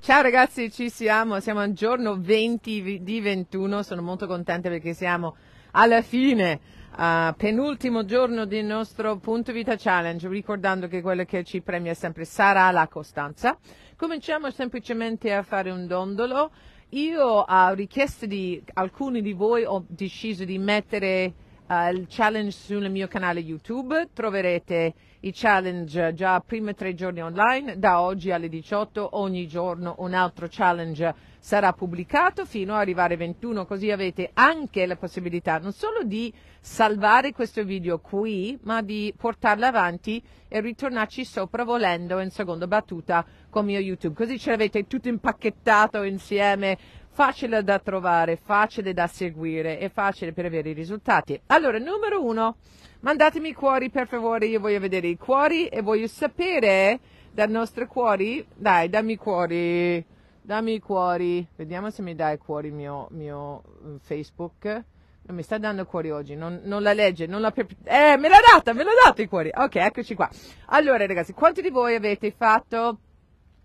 Ciao ragazzi, ci siamo, siamo al giorno 20 di 21, sono molto contenta perché siamo alla fine, uh, penultimo giorno del nostro Punto Vita Challenge, ricordando che quello che ci premia sempre sarà la costanza. Cominciamo semplicemente a fare un dondolo. Io a richiesta di alcuni di voi ho deciso di mettere eh, il challenge sul mio canale YouTube, troverete i challenge già primi tre giorni online, da oggi alle 18 ogni giorno un altro challenge sarà pubblicato fino ad arrivare 21, così avete anche la possibilità non solo di salvare questo video qui, ma di portarlo avanti e ritornarci sopra volendo in seconda battuta con mio YouTube, così ce l'avete tutto impacchettato insieme facile da trovare, facile da seguire e facile per avere i risultati. Allora, numero uno, mandatemi i cuori per favore, io voglio vedere i cuori e voglio sapere dal nostro cuori, dai, dammi i cuori, dammi i cuori, vediamo se mi dai i cuori mio, mio mm, Facebook. Non mi sta dando cuori oggi, non, non la legge, non la... Eh, me l'ha data, me l'ha data i cuori. Ok, eccoci qua. Allora, ragazzi, quanti di voi avete fatto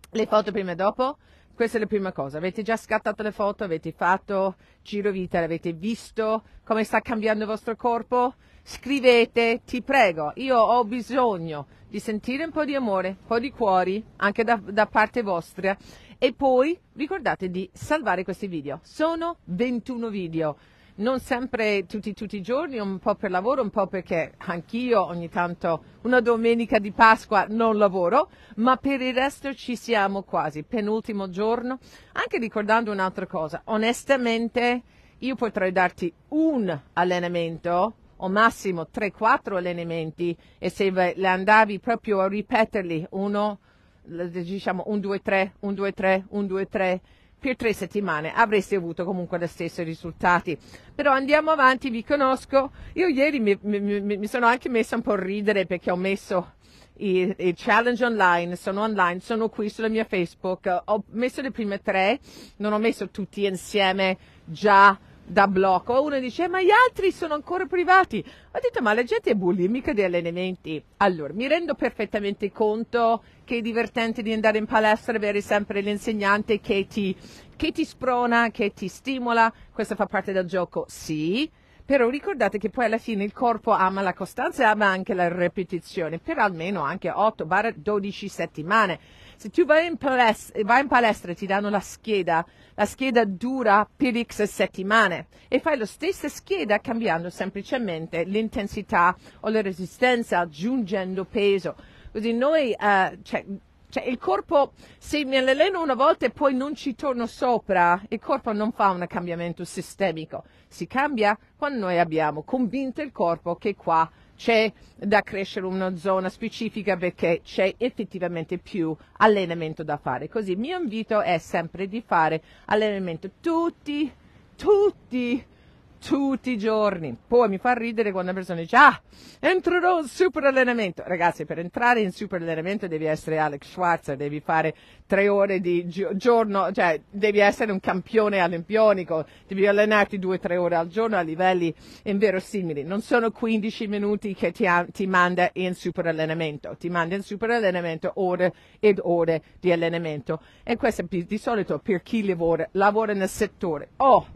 le foto prima e dopo? Questa è la prima cosa. Avete già scattato le foto, avete fatto giro vita, avete visto come sta cambiando il vostro corpo? Scrivete, ti prego, io ho bisogno di sentire un po' di amore, un po' di cuori, anche da, da parte vostra. E poi ricordate di salvare questi video. Sono 21 video non sempre tutti, tutti, i giorni, un po' per lavoro, un po' perché anch'io ogni tanto una domenica di Pasqua non lavoro, ma per il resto ci siamo quasi, penultimo giorno, anche ricordando un'altra cosa, onestamente io potrei darti un allenamento o massimo 3-4 allenamenti e se le andavi proprio a ripeterli uno, diciamo un 2-3, un 2-3, un 2-3 per tre settimane avresti avuto comunque gli stessi risultati. Però andiamo avanti, vi conosco. Io ieri mi, mi, mi sono anche messa un po' a ridere perché ho messo i, i, challenge online, sono online, sono qui sulla mia Facebook. Ho messo le prime tre, non ho messo tutti insieme già da blocco. Uno dice, ma gli altri sono ancora privati. Ho detto, ma la gente è bulimica di allenamenti. Allora, mi rendo perfettamente conto che è divertente di andare in palestra e avere sempre l'insegnante che ti, che ti sprona, che ti stimola. Questo fa parte del gioco, sì però ricordate che poi alla fine il corpo ama la costanza e ama anche la ripetizione per almeno anche 8-12 settimane. Se tu vai in, vai in, palestra, e ti danno la scheda, la scheda dura per x settimane e fai la stessa scheda cambiando semplicemente l'intensità o la resistenza, aggiungendo peso. Così noi, eh, cioè, cioè il corpo, se mi alleno una volta e poi non ci torno sopra, il corpo non fa un cambiamento sistemico. Si cambia quando noi abbiamo convinto il corpo che qua c'è da crescere una zona specifica perché c'è effettivamente più allenamento da fare. Così il mio invito è sempre di fare allenamento tutti, tutti tutti i giorni. Poi mi fa ridere quando una persona dice, ah, entrerò in super allenamento. Ragazzi, per entrare in super allenamento devi essere Alex Schwarzer, devi fare tre ore di giorno, cioè devi essere un campione olimpionico, devi allenarti due o tre ore al giorno a livelli inverosimili. Non sono 15 minuti che ti, ti manda in super allenamento, ti manda in super allenamento ore ed ore di allenamento. E questo di solito per chi lavora, lavora nel settore. Oh,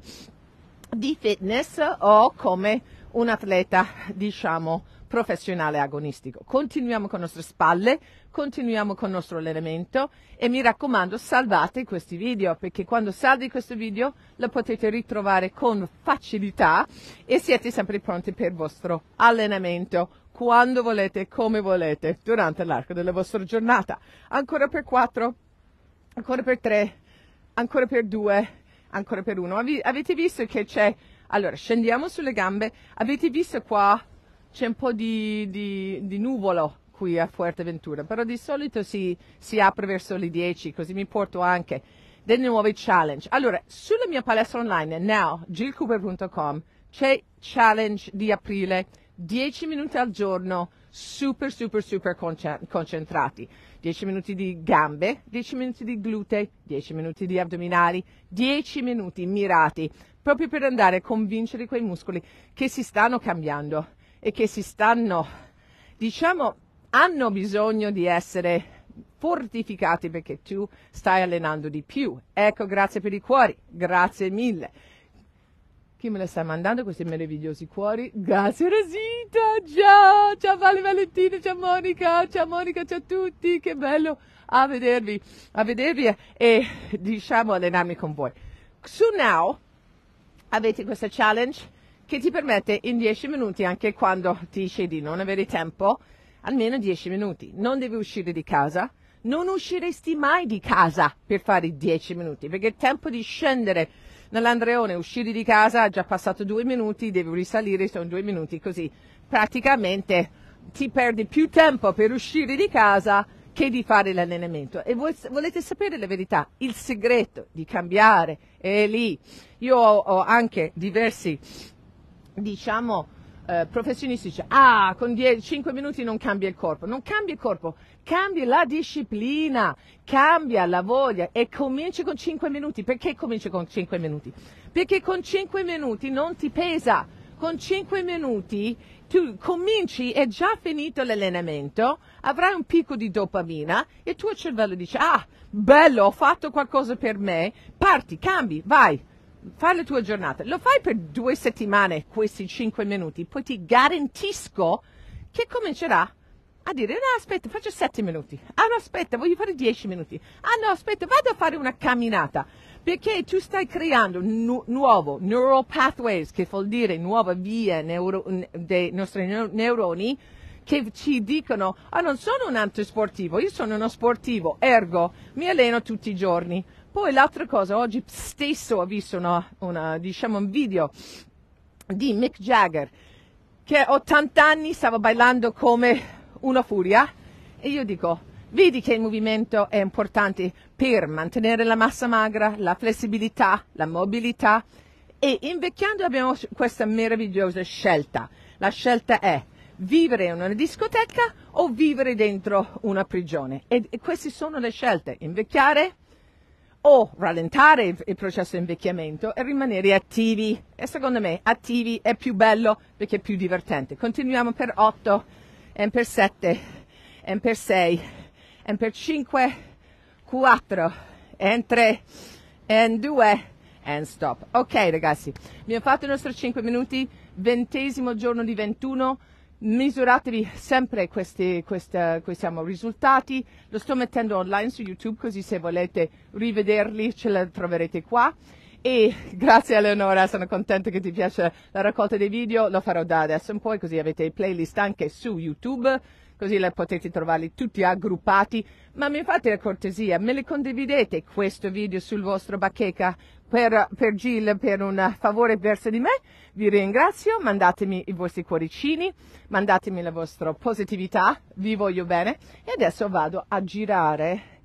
di fitness o come un atleta, diciamo, professionale agonistico. Continuiamo con le nostre spalle, continuiamo con il nostro allenamento e mi raccomando salvate questi video perché quando salvi questo video lo potete ritrovare con facilità e siete sempre pronti per il vostro allenamento quando volete, come volete, durante l'arco della vostra giornata. Ancora per 4, ancora per 3, ancora per 2 ancora per uno. Ave- avete visto che c'è... Allora, scendiamo sulle gambe. Avete visto qua c'è un po' di, di, di nuvolo qui a Fuerteventura, però di solito si, si apre verso le 10, così mi porto anche delle nuove challenge. Allora, sulla mia palestra online, now, gilcooper.com, c'è challenge di aprile, 10 minuti al giorno, super, super, super concentrati. 10 minuti di gambe, 10 minuti di glutei, 10 minuti di addominali, 10 minuti mirati, proprio per andare a convincere quei muscoli che si stanno cambiando e che si stanno, diciamo, hanno bisogno di essere fortificati perché tu stai allenando di più. Ecco, grazie per i cuori, grazie mille. Chi me le sta mandando questi meravigliosi cuori? Grazie Rosita, ciao, ciao Vale Valentina, ciao Monica, ciao Monica, ciao a tutti, che bello a vedervi, a vedervi e diciamo allenarmi con voi. Su Now avete questa challenge che ti permette in 10 minuti, anche quando ti dice di non avere tempo, almeno 10 minuti. Non devi uscire di casa, non usciresti mai di casa per fare 10 minuti, perché è tempo di scendere Nell'Andreone usciti di casa, già passato due minuti, devi risalire, sono due minuti così. Praticamente ti perdi più tempo per uscire di casa che di fare l'allenamento. E voi, volete sapere la verità? Il segreto di cambiare è lì. Io ho, ho anche diversi, diciamo, eh, professionisti dice, ah, con 5 minuti non cambia il corpo. Non cambia il corpo, cambia la disciplina, cambia la voglia e cominci con 5 minuti. Perché cominci con 5 minuti? Perché con 5 minuti non ti pesa. Con 5 minuti tu cominci, è già finito l'allenamento, avrai un picco di dopamina e il tuo cervello dice, ah, bello, ho fatto qualcosa per me, parti, cambi, vai fai la tua giornata, lo fai per due settimane questi cinque minuti, poi ti garantisco che comincerà a dire no aspetta faccio sette minuti, ah no aspetta voglio fare dieci minuti, ah no aspetta vado a fare una camminata, perché tu stai creando nu- nuovo neural pathways, che vuol dire nuova via neuro- dei nostri neur- neuroni, che ci dicono, ah non sono un antisportivo, io sono uno sportivo, ergo mi alleno tutti i giorni. Poi l'altra cosa, oggi stesso ho visto una, una, diciamo un video di Mick Jagger che a 80 anni stava bailando come una furia e io dico vedi che il movimento è importante per mantenere la massa magra, la flessibilità, la mobilità e invecchiando abbiamo questa meravigliosa scelta. La scelta è vivere in una discoteca o vivere dentro una prigione e, e queste sono le scelte, invecchiare o rallentare il, il processo di invecchiamento e rimanere attivi. E secondo me attivi è più bello perché è più divertente. Continuiamo per 8, e per 7, e per 6, e per 5, 4, e 3, e 2, and stop. Ok ragazzi, abbiamo fatto i nostri 5 minuti, ventesimo giorno di 21 misuratevi sempre questi, questa, questi risultati. Lo sto mettendo online su YouTube così se volete rivederli ce la troverete qua. E grazie Eleonora, sono contenta che ti piace la raccolta dei video, lo farò da adesso in poi così avete i playlist anche su YouTube così le potete trovarli tutti aggruppati. Ma mi fate la cortesia, me le condividete questo video sul vostro bacheca per, per Gil per un favore verso di me. Vi ringrazio, mandatemi i vostri cuoricini, mandatemi la vostra positività, vi voglio bene. E adesso vado a girare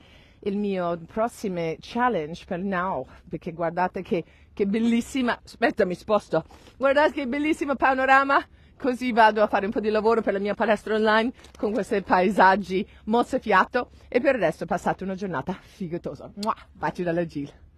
il mio prossimo challenge per now, perché guardate che, che bellissima, aspetta mi sposto, guardate che bellissimo panorama così vado a fare un po' di lavoro per la mia palestra online con questi paesaggi mozzafiato e per il resto passate una giornata figatosa. Mua! Baci dalla Gil.